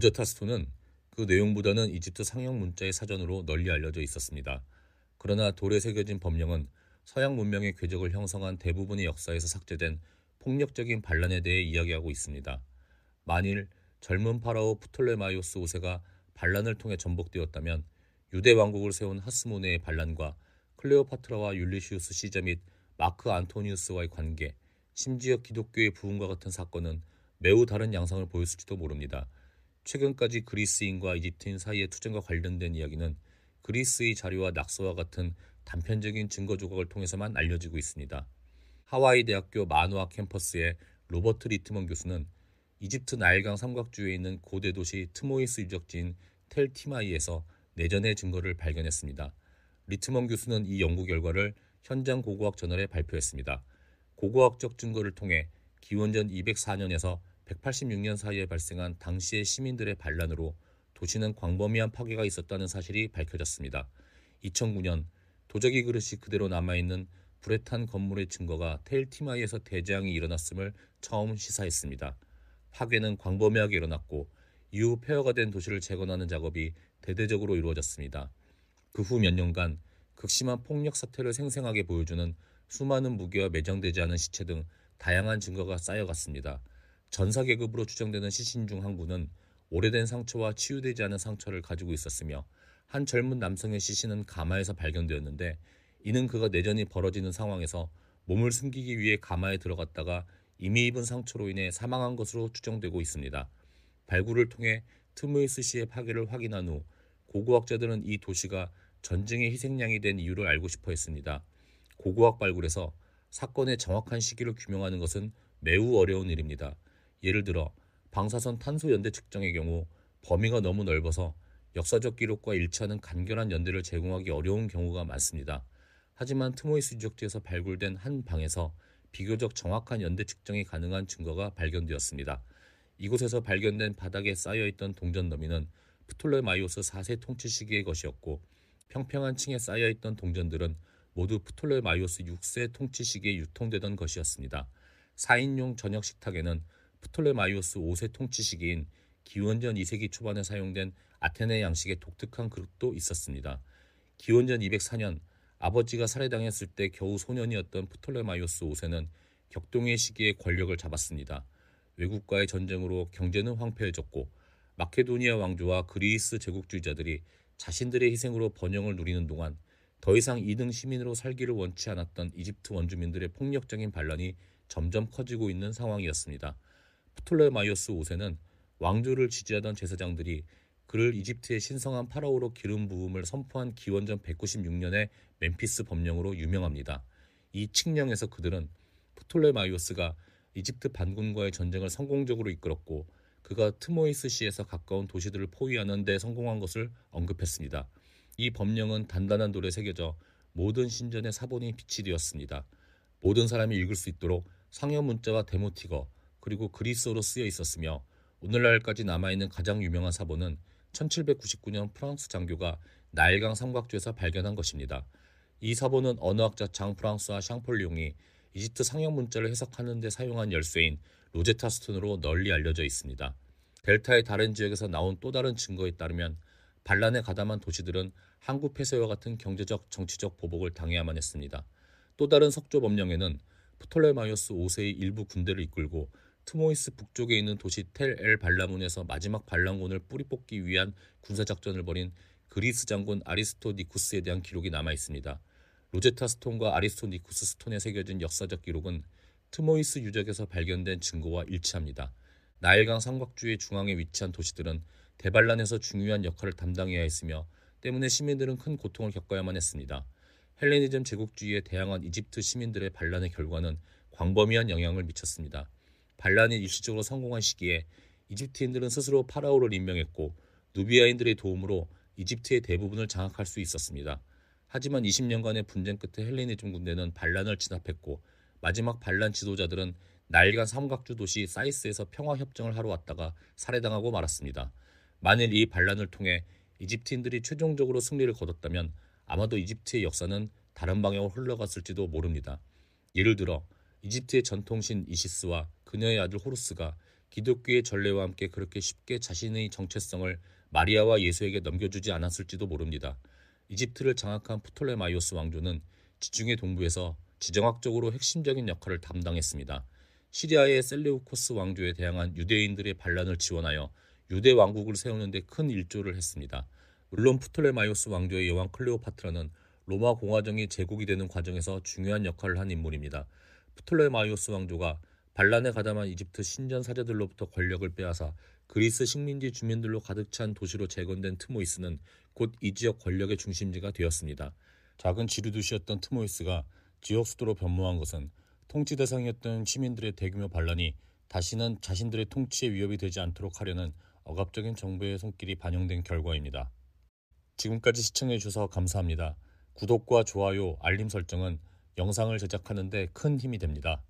모저타스토는 그 내용보다는 이집트 상형 문자의 사전으로 널리 알려져 있었습니다. 그러나 돌에 새겨진 법령은 서양 문명의 궤적을 형성한 대부분의 역사에서 삭제된 폭력적인 반란에 대해 이야기하고 있습니다. 만일 젊은 파라오 프톨레마이오스 5세가 반란을 통해 전복되었다면 유대 왕국을 세운 하스모네의 반란과 클레오파트라와 율리시우스 시자 및 마크 안토니우스와의 관계, 심지어 기독교의 부흥과 같은 사건은 매우 다른 양상을 보였을지도 모릅니다. 최근까지 그리스인과 이집트인 사이의 투쟁과 관련된 이야기는 그리스의 자료와 낙서와 같은 단편적인 증거 조각을 통해서만 알려지고 있습니다. 하와이 대학교 마누아 캠퍼스의 로버트 리트먼 교수는 이집트 나일강 삼각주에 있는 고대 도시 트모이스 유적지인 텔 티마이에서 내전의 증거를 발견했습니다. 리트먼 교수는 이 연구 결과를 현장 고고학 저널에 발표했습니다. 고고학적 증거를 통해 기원전 204년에서 186년 사이에 발생한 당시의 시민들의 반란으로 도시는 광범위한 파괴가 있었다는 사실이 밝혀졌습니다. 2009년 도자기 그릇이 그대로 남아있는 불에 탄 건물의 증거가 텔티마이에서 대재앙이 일어났음을 처음 시사했습니다. 파괴는 광범위하게 일어났고 이후 폐허가 된 도시를 재건하는 작업이 대대적으로 이루어졌습니다. 그 후 몇 년간 극심한 폭력 사태를 생생하게 보여주는 수많은 무기와 매장되지 않은 시체 등 다양한 증거가 쌓여갔습니다. 전사 계급으로 추정되는 시신 중 한 분은 오래된 상처와 치유되지 않은 상처를 가지고 있었으며 한 젊은 남성의 시신은 가마에서 발견되었는데 이는 그가 내전이 벌어지는 상황에서 몸을 숨기기 위해 가마에 들어갔다가 이미 입은 상처로 인해 사망한 것으로 추정되고 있습니다. 발굴을 통해 트무이스 시의 파괴를 확인한 후 고고학자들은 이 도시가 전쟁의 희생양이 된 이유를 알고 싶어 했습니다. 고고학 발굴에서 사건의 정확한 시기를 규명하는 것은 매우 어려운 일입니다. 예를 들어 방사선 탄소 연대 측정의 경우 범위가 너무 넓어서 역사적 기록과 일치하는 간결한 연대를 제공하기 어려운 경우가 많습니다. 하지만 트모이스 지역지에서 발굴된 한 방에서 비교적 정확한 연대 측정이 가능한 증거가 발견되었습니다. 이곳에서 발견된 바닥에 쌓여있던 동전 너미는 프톨레마이오스 4세 통치 시기의 것이었고 평평한 층에 쌓여있던 동전들은 모두 프톨레마이오스 6세 통치 시기에 유통되던 것이었습니다. 4인용 저녁 식탁에는 프톨레마이오스 5세 통치 시기인 기원전 2세기 초반에 사용된 아테네 양식의 독특한 그릇도 있었습니다. 기원전 204년 아버지가 살해당했을 때 겨우 소년이었던 프톨레마이오스 5세는 격동의 시기에 권력을 잡았습니다. 외국과의 전쟁으로 경제는 황폐해졌고 마케도니아 왕조와 그리스 제국주의자들이 자신들의 희생으로 번영을 누리는 동안 더 이상 2등 시민으로 살기를 원치 않았던 이집트 원주민들의 폭력적인 반란이 점점 커지고 있는 상황이었습니다. 프톨레마이오스 5세는 왕조를 지지하던 제사장들이 그를 이집트의 신성한 파라오로 기름 부음을 선포한 기원전 196년의 멤피스 법령으로 유명합니다. 이 칙령에서 그들은 프톨레마이오스가 이집트 반군과의 전쟁을 성공적으로 이끌었고 그가 트모이스시에서 가까운 도시들을 포위하는 데 성공한 것을 언급했습니다. 이 법령은 단단한 돌에 새겨져 모든 신전의 사본이 비치되었습니다. 모든 사람이 읽을 수 있도록 상여 문자와 데모티거, 그리고 그리스어로 쓰여 있었으며 오늘날까지 남아있는 가장 유명한 사본은 1799년 프랑스 장교가 나일강 삼각주에서 발견한 것입니다. 이 사본은 언어학자 장 프랑스와 샹폴리옹이 이집트 상형 문자를 해석하는 데 사용한 열쇠인 로제타 스톤으로 널리 알려져 있습니다. 델타의 다른 지역에서 나온 또 다른 증거에 따르면 반란에 가담한 도시들은 한국 폐쇄와 같은 경제적 정치적 보복을 당해야만 했습니다. 또 다른 석조 법령에는 프톨레마이오스 5세의 일부 군대를 이끌고 트모이스 북쪽에 있는 도시 텔엘 발라문에서 마지막 반란군을 뿌리 뽑기 위한 군사작전을 벌인 그리스 장군 아리스토니쿠스에 대한 기록이 남아 있습니다. 로제타 스톤과 아리스토니쿠스 스톤에 새겨진 역사적 기록은 트모이스 유적에서 발견된 증거와 일치합니다. 나일강 삼각주의 중앙에 위치한 도시들은 대반란에서 중요한 역할을 담당해야 했으며 때문에 시민들은 큰 고통을 겪어야만 했습니다. 헬레니즘 제국주의에 대항한 이집트 시민들의 반란의 결과는 광범위한 영향을 미쳤습니다. 반란이 일시적으로 성공한 시기에 이집트인들은 스스로 파라오를 임명했고 누비아인들의 도움으로 이집트의 대부분을 장악할 수 있었습니다. 하지만 20년간의 분쟁 끝에 헬레니즘 군대는 반란을 진압했고 마지막 반란 지도자들은 날간 삼각주 도시 사이스에서 평화 협정을 하러 왔다가 살해당하고 말았습니다. 만일 이 반란을 통해 이집트인들이 최종적으로 승리를 거뒀다면 아마도 이집트의 역사는 다른 방향으로 흘러갔을지도 모릅니다. 예를 들어 이집트의 전통신 이시스와 그녀의 아들 호루스가 기독교의 전례와 함께 그렇게 쉽게 자신의 정체성을 마리아와 예수에게 넘겨주지 않았을지도 모릅니다. 이집트를 장악한 프톨레마이오스 왕조는 지중해 동부에서 지정학적으로 핵심적인 역할을 담당했습니다. 시리아의 셀레우코스 왕조에 대항한 유대인들의 반란을 지원하여 유대 왕국을 세우는 데 큰 일조를 했습니다. 물론 프톨레마이오스 왕조의 여왕 클레오파트라는 로마 공화정이 제국이 되는 과정에서 중요한 역할을 한 인물입니다. 프톨레마이오스 왕조가 반란에 가담한 이집트 신전 사제들로부터 권력을 빼앗아 그리스 식민지 주민들로 가득 찬 도시로 재건된 트모이스는 곧 이 지역 권력의 중심지가 되었습니다. 작은 지류 도시였던 트모이스가 지역 수도로 변모한 것은 통치 대상이었던 시민들의 대규모 반란이 다시는 자신들의 통치에 위협이 되지 않도록 하려는 억압적인 정부의 손길이 반영된 결과입니다. 지금까지 시청해 주셔서 감사합니다. 구독과 좋아요, 알림 설정은 영상을 제작하는데 큰 힘이 됩니다.